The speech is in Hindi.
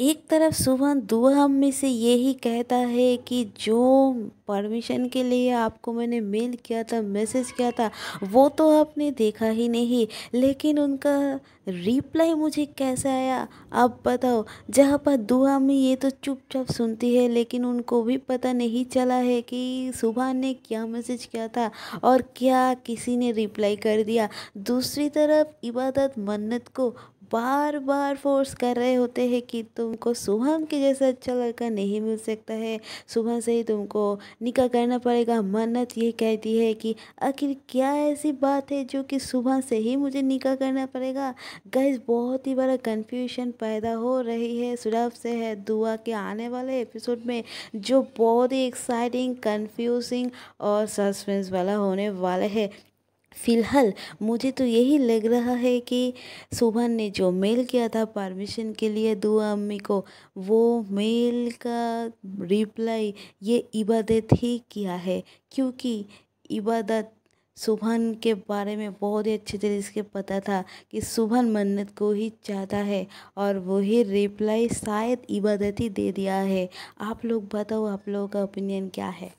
एक तरफ सुबह दुआ में से यही कहता है कि जो परमिशन के लिए आपको मैंने मेल किया था मैसेज किया था वो तो आपने देखा ही नहीं लेकिन उनका रिप्लाई मुझे कैसे आया आप बताओ जहाँ पर दुआ में ये तो चुपचाप सुनती है लेकिन उनको भी पता नहीं चला है कि सुबह ने क्या मैसेज किया था और क्या किसी ने रिप्लाई कर दिया दूसरी तरफ इबादत मन्नत को बार बार फोर्स कर रहे होते हैं कि तुमको शुभम के जैसा अच्छा लड़का नहीं मिल सकता है सुबह से ही तुमको निकाह करना पड़ेगा मन्नत ये कहती है कि आखिर क्या ऐसी बात है जो कि सुबह से ही मुझे निकाह करना पड़ेगा गैस बहुत ही बड़ा कन्फ्यूशन पैदा हो रही है सुरभ से है दुआ के आने वाले एपिसोड में जो बहुत ही एक्साइटिंग कन्फ्यूजिंग और सस्पेंस वाला होने वाला है फ़िलहाल मुझे तो यही लग रहा है कि सुभान ने जो मेल किया था परमिशन के लिए दुआ अम्मी को वो मेल का रिप्लाई ये इबादत ही किया है क्योंकि इबादत सुभान के बारे में बहुत ही अच्छे तरीके से पता था कि सुभान मन्नत को ही चाहता है और वही रिप्लाई शायद इबादत ही दे दिया है आप लोग बताओ आप लोगों का ओपिनियन क्या है